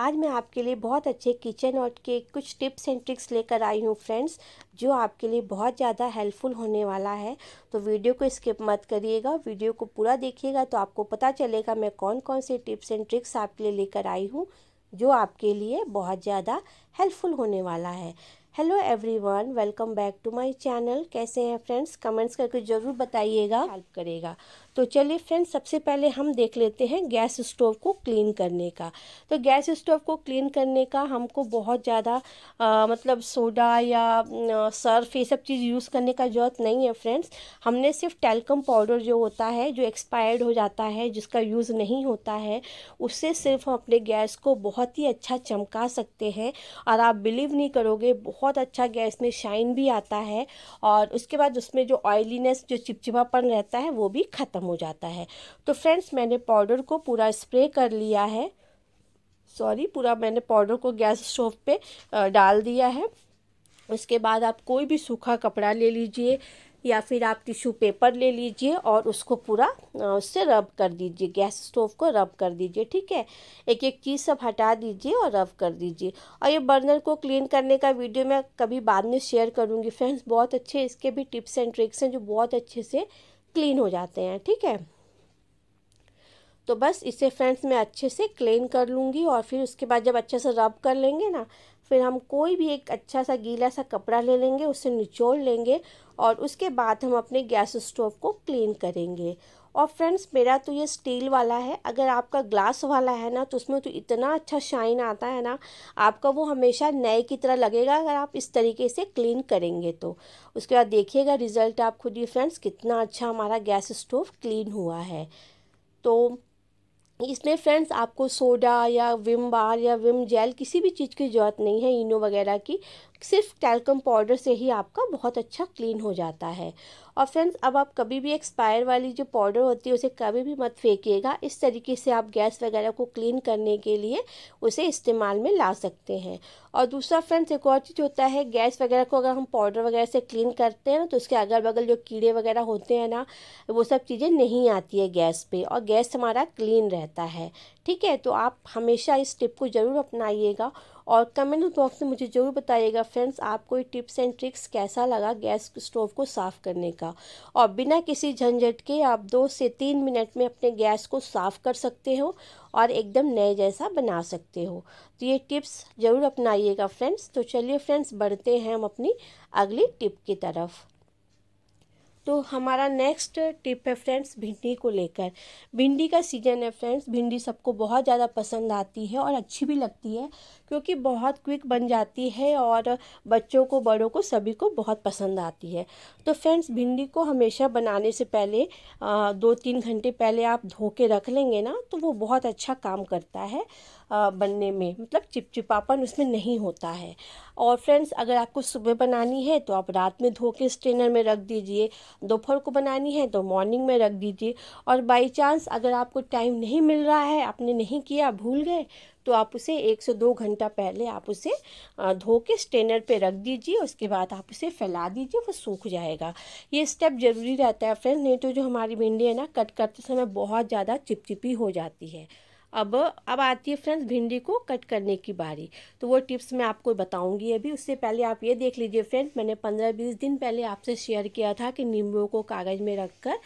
आज मैं आपके लिए बहुत अच्छे किचन और के कुछ टिप्स एंड ट्रिक्स लेकर आई हूँ फ्रेंड्स जो आपके लिए बहुत ज़्यादा हेल्पफुल होने वाला है तो वीडियो को स्किप मत करिएगा वीडियो को पूरा देखिएगा तो आपको पता चलेगा मैं कौन कौन से टिप्स एंड ट्रिक्स आपके लिए लेकर आई हूँ जो आपके लिए बहुत ज़्यादा हेल्पफुल होने वाला है hello everyone welcome back to my channel कैसे हैं फ्रेंड्स कमेंट्स करके ज़रूर बताइएगा हेल्प करेगा तो चलिए फ्रेंड्स सबसे पहले हम देख लेते हैं गैस स्टोव को क्लीन करने का तो गैस स्टोव को क्लीन करने का हमको बहुत ज़्यादा मतलब सोडा या सर्फ ये सब चीज़ यूज़ करने का ज़रूरत नहीं है फ्रेंड्स हमने सिर्फ टेलकम पाउडर जो होता है जो एक्सपायर्ड हो जाता है जिसका यूज़ नहीं होता है उससे सिर्फ हम अपने गैस को बहुत ही अच्छा चमका सकते हैं और आप बिलीव नहीं करोगे बहुत अच्छा गैस में शाइन भी आता है और उसके बाद उसमें जो ऑयलीनेस जो चिपचिपापन रहता है वो भी ख़त्म ख़त्म हो जाता है तो फ्रेंड्स मैंने पाउडर को पूरा स्प्रे कर लिया है सॉरी पूरा मैंने पाउडर को गैस स्टोव पे डाल दिया है उसके बाद आप कोई भी सूखा कपड़ा ले लीजिए या फिर आप टिश्यू पेपर ले लीजिए और उसको पूरा उससे रब कर दीजिए गैस स्टोव को रब कर दीजिए ठीक है एक एक चीज़ सब हटा दीजिए और रब कर दीजिए और ये बर्नर को क्लीन करने का वीडियो मैं कभी बाद में शेयर करूँगी फ्रेंड्स बहुत अच्छे इसके भी टिप्स एंड ट्रिक्स हैं जो बहुत अच्छे से क्लीन हो जाते हैं ठीक है तो बस इसे फ्रेंड्स मैं अच्छे से क्लीन कर लूँगी और फिर उसके बाद जब अच्छे से रब कर लेंगे ना फिर हम कोई भी एक अच्छा सा गीला सा कपड़ा ले लेंगे उसे निचोड़ लेंगे और उसके बाद हम अपने गैस स्टोव को क्लीन करेंगे और फ्रेंड्स मेरा तो ये स्टील वाला है अगर आपका ग्लास वाला है ना तो उसमें तो इतना अच्छा शाइन आता है ना आपका वो हमेशा नए की तरह लगेगा अगर आप इस तरीके से क्लीन करेंगे तो उसके बाद देखिएगा रिज़ल्ट आप खुद ही फ्रेंड्स कितना अच्छा हमारा गैस स्टोव क्लीन हुआ है तो इसमें फ्रेंड्स आपको सोडा या विम बार या विम जेल किसी भी चीज़ की ज़रूरत नहीं है इनो वगैरह की सिर्फ टैल्कम पाउडर से ही आपका बहुत अच्छा क्लीन हो जाता है और फ्रेंड्स अब आप कभी भी एक्सपायर वाली जो पाउडर होती है उसे कभी भी मत फेंकिएगा इस तरीके से आप गैस वगैरह को क्लीन करने के लिए उसे इस्तेमाल में ला सकते हैं और दूसरा फ्रेंड्स एक और चीज़ होता है गैस वगैरह को अगर हम पाउडर वगैरह से क्लीन करते हैं ना तो उसके अगल बगल जो कीड़े वगैरह होते हैं ना वो सब चीज़ें नहीं आती है गैस पर और गैस हमारा क्लीन रहता है ठीक है तो आप हमेशा इस टिप को ज़रूर अपनाइएगा और कमेंट बॉक्स में मुझे ज़रूर बताइएगा फ्रेंड्स आपको ये टिप्स एंड ट्रिक्स कैसा लगा गैस स्टोव को साफ़ करने का और बिना किसी झंझट के आप दो से तीन मिनट में अपने गैस को साफ़ कर सकते हो और एकदम नए जैसा बना सकते हो तो ये टिप्स ज़रूर अपनाइएगा फ्रेंड्स तो चलिए फ्रेंड्स बढ़ते हैं हम अपनी अगली टिप की तरफ तो हमारा नेक्स्ट टिप है फ्रेंड्स भिंडी को लेकर भिंडी का सीजन है फ्रेंड्स भिंडी सबको बहुत ज़्यादा पसंद आती है और अच्छी भी लगती है क्योंकि बहुत क्विक बन जाती है और बच्चों को बड़ों को सभी को बहुत पसंद आती है तो फ्रेंड्स भिंडी को हमेशा बनाने से पहले आ, दो तीन घंटे पहले आप धो के रख लेंगे ना तो वो बहुत अच्छा काम करता है आ, बनने में मतलब चिपचिपापन उसमें नहीं होता है और फ्रेंड्स अगर आपको सुबह बनानी है तो आप रात में धो के स्ट्रेनर में रख दीजिए दोपहर को बनानी है तो मॉर्निंग में रख दीजिए और बाई चांस अगर आपको टाइम नहीं मिल रहा है आपने नहीं किया भूल गए तो आप उसे एक से दो घंटा पहले आप उसे धो के स्टेनर पे रख दीजिए उसके बाद आप उसे फैला दीजिए वो सूख जाएगा ये स्टेप ज़रूरी रहता है फ्रेंड्स नहीं तो जो हमारी भिंडी है ना कट करते समय बहुत ज़्यादा चिपचिपी हो जाती है अब अब आती है फ्रेंड्स भिंडी को कट करने की बारी तो वो टिप्स मैं आपको बताऊंगी अभी उससे पहले आप ये देख लीजिए फ्रेंड्स मैंने पंद्रह बीस दिन पहले आपसे शेयर किया था कि नींबू को कागज़ में रख कर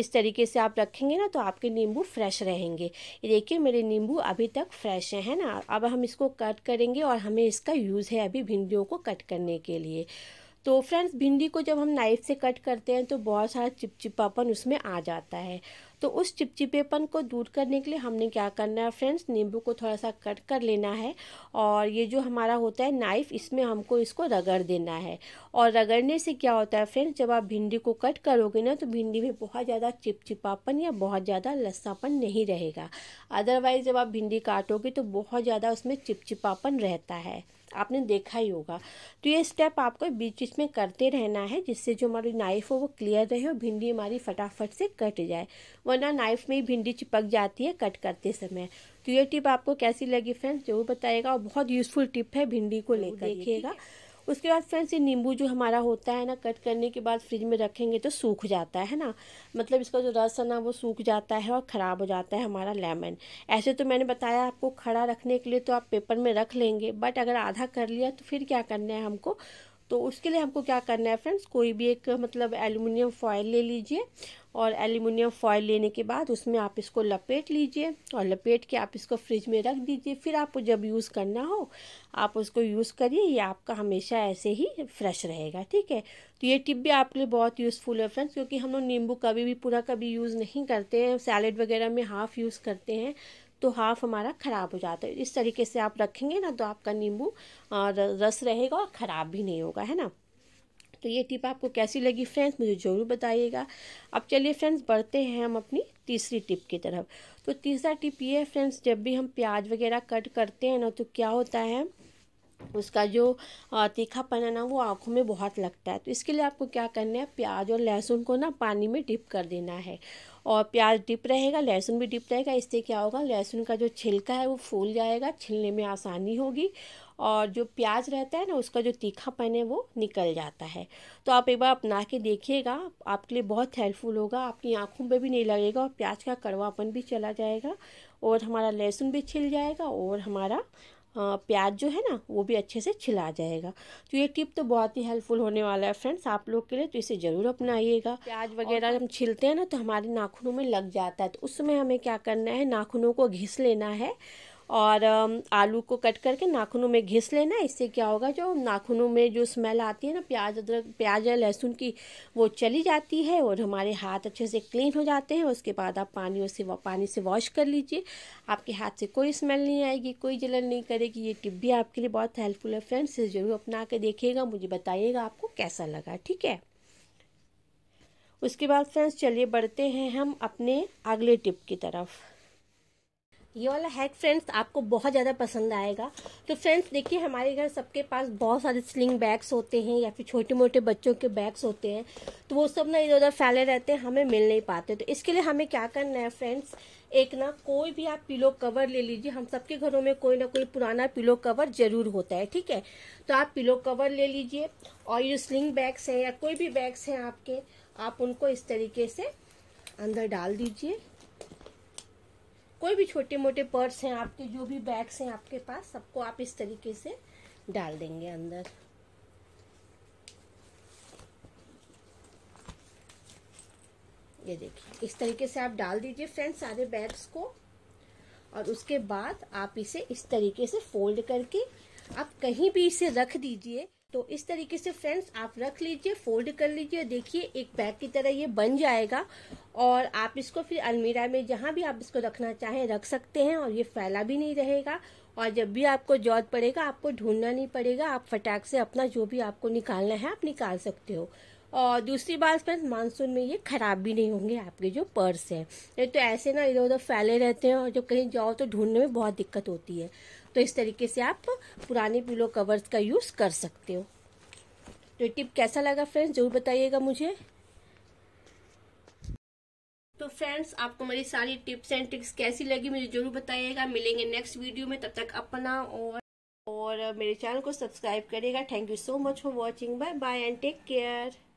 इस तरीके से आप रखेंगे ना तो आपके नींबू फ्रेश रहेंगे देखिए मेरे नींबू अभी तक फ्रेश हैं ना अब हम इसको कट करेंगे और हमें इसका यूज़ है अभी भिंडियों को कट करने के लिए तो फ्रेंड्स भिंडी को जब हम नाइफ से कट करते हैं तो बहुत सारा चिपचिपापन उसमें आ जाता है तो उस चिपचिपेपन को दूर करने के लिए हमने क्या करना है फ्रेंड्स नींबू को थोड़ा सा कट कर लेना है और ये जो हमारा होता है नाइफ़ इसमें हमको इसको रगड़ देना है और रगड़ने से क्या होता है फ्रेंड्स जब आप भिंडी को कट करोगे ना तो भिंडी में बहुत ज़्यादा चिपचिपापन या बहुत ज़्यादा लस्सापन नहीं रहेगा अदरवाइज़ जब आप भिंडी काटोगे तो बहुत ज़्यादा उसमें चिपचिपापन रहता है आपने देखा ही होगा तो ये स्टेप आपको बीच बीच में करते रहना है जिससे जो हमारी नाइफ़ हो वो क्लियर रहे और भिंडी हमारी फटाफट से कट जाए वरना नाइफ़ में ही भिंडी चिपक जाती है कट करते समय तो ये टिप आपको कैसी लगी फ्रेंड्स जो बताइएगा और बहुत यूज़फुल टिप है भिंडी को लेकर देखिएगा उसके बाद फ्रेंड्स ये नींबू जो हमारा होता है ना कट करने के बाद फ्रिज में रखेंगे तो सूख जाता है ना मतलब इसका जो रस है ना वो सूख जाता है और ख़राब हो जाता है हमारा लेमन ऐसे तो मैंने बताया आपको खड़ा रखने के लिए तो आप पेपर में रख लेंगे बट अगर आधा कर लिया तो फिर क्या करना है हमको तो उसके लिए हमको क्या करना है फ्रेंड्स कोई भी एक मतलब एल्युमिनियम फॉयल ले लीजिए और एल्यूमिनियम फॉयल लेने के बाद उसमें आप इसको लपेट लीजिए और लपेट के आप इसको फ्रिज में रख दीजिए फिर आपको जब यूज़ करना हो आप उसको यूज़ करिए ये आपका हमेशा ऐसे ही फ्रेश रहेगा ठीक है तो ये टिप भी आपके लिए बहुत यूज़फुल है फ्रेंड्स क्योंकि हम लोग नींबू कभी भी पूरा कभी यूज़ नहीं करते हैं सैलड वगैरह में हाफ़ यूज़ करते हैं तो हाफ हमारा ख़राब हो जाता है इस तरीके से आप रखेंगे ना तो आपका नींबू और रस रहेगा और ख़राब भी नहीं होगा है ना तो ये टिप आपको कैसी लगी फ्रेंड्स मुझे ज़रूर बताइएगा अब चलिए फ्रेंड्स बढ़ते हैं हम अपनी तीसरी टिप की तरफ तो तीसरा टिप ये है फ्रेंड्स जब भी हम प्याज वगैरह कट करते हैं ना तो क्या होता है उसका जो तीखापन है ना वो आँखों में बहुत लगता है तो इसके लिए आपको क्या करना है प्याज और लहसुन को ना पानी में डिप कर देना है और प्याज डिप रहेगा लहसुन भी डिप रहेगा इससे क्या होगा लहसुन का जो छिलका है वो फूल जाएगा छिलने में आसानी होगी और जो प्याज रहता है ना उसका जो तीखापन है वो निकल जाता है तो आप एक बार अपना के देखिएगा आपके लिए बहुत हेल्पफुल होगा आपकी आँखों पर भी नहीं लगेगा और प्याज का कड़वापन भी चला जाएगा और हमारा लहसुन भी छिल जाएगा और हमारा हाँ, प्याज जो है ना वो भी अच्छे से छिला जाएगा तो ये टिप तो बहुत ही हेल्पफुल होने वाला है फ्रेंड्स आप लोग के लिए तो इसे ज़रूर अपनाइएगा प्याज वगैरह हम छिलते हैं ना तो हमारे नाखूनों में लग जाता है तो उस समय हमें क्या करना है नाखूनों को घिस लेना है और आलू को कट करके नाखूनों में घिस लेना इससे क्या होगा जो नाखूनों में जो स्मेल आती है ना प्याज अदरक प्याज या लहसुन की वो चली जाती है और हमारे हाथ अच्छे से क्लीन हो जाते हैं उसके बाद आप पानी से पानी से वॉश कर लीजिए आपके हाथ से कोई स्मेल नहीं आएगी कोई जलन नहीं करेगी ये टिप भी आपके लिए बहुत हेल्पफुल है फ्रेंड्स इसे ज़रूर अपना के देखिएगा मुझे बताइएगा आपको कैसा लगा ठीक है उसके बाद फ्रेंड्स चलिए बढ़ते हैं हम अपने अगले टिप की तरफ ये वाला हैक फ्रेंड्स आपको बहुत ज़्यादा पसंद आएगा तो फ्रेंड्स देखिए हमारे घर सबके पास बहुत सारे स्लिंग बैग्स होते हैं या फिर छोटे मोटे बच्चों के बैग्स होते हैं तो वो सब ना इधर उधर फैले रहते हैं हमें मिल नहीं पाते तो इसके लिए हमें क्या करना है फ्रेंड्स एक ना कोई भी आप पिलो कवर ले लीजिए हम सबके घरों में कोई ना कोई पुराना पिलो कवर जरूर होता है ठीक है तो आप पिलो कवर ले लीजिए और ये स्लिंग बैग्स हैं या कोई भी बैग्स हैं आपके आप उनको इस तरीके से अंदर डाल दीजिए कोई भी छोटे मोटे पर्स हैं आपके जो भी बैग्स हैं आपके पास सबको आप इस तरीके से डाल देंगे अंदर ये देखिए इस तरीके से आप डाल दीजिए फ्रेंड्स सारे बैग्स को और उसके बाद आप इसे इस तरीके से फोल्ड करके आप कहीं भी इसे रख दीजिए तो इस तरीके से फ्रेंड्स आप रख लीजिए फोल्ड कर लीजिए देखिए एक बैग की तरह ये बन जाएगा और आप इसको फिर अलमीरा में जहाँ भी आप इसको रखना चाहें रख सकते हैं और ये फैला भी नहीं रहेगा और जब भी आपको जरूरत पड़ेगा आपको ढूंढना नहीं पड़ेगा आप फटाक से अपना जो भी आपको निकालना है आप निकाल सकते हो और दूसरी बात फ्रेंड्स मानसून में ये खराब भी नहीं होंगे आपके जो पर्स हैं नहीं तो ऐसे ना इधर उधर फैले रहते हैं और जब कहीं जाओ तो ढूंढने में बहुत दिक्कत होती है तो इस तरीके से आप पुराने पिलो कवर्स का यूज़ कर सकते हो तो टिप कैसा लगा फ्रेंड्स ज़रूर बताइएगा मुझे तो फ्रेंड्स आपको मेरी सारी टिप्स एंड ट्रिक्स कैसी लगी मुझे ज़रूर बताइएगा मिलेंगे नेक्स्ट वीडियो में तब तक अपना और और मेरे चैनल को सब्सक्राइब करेगा thank you so much for watching bye bye and take care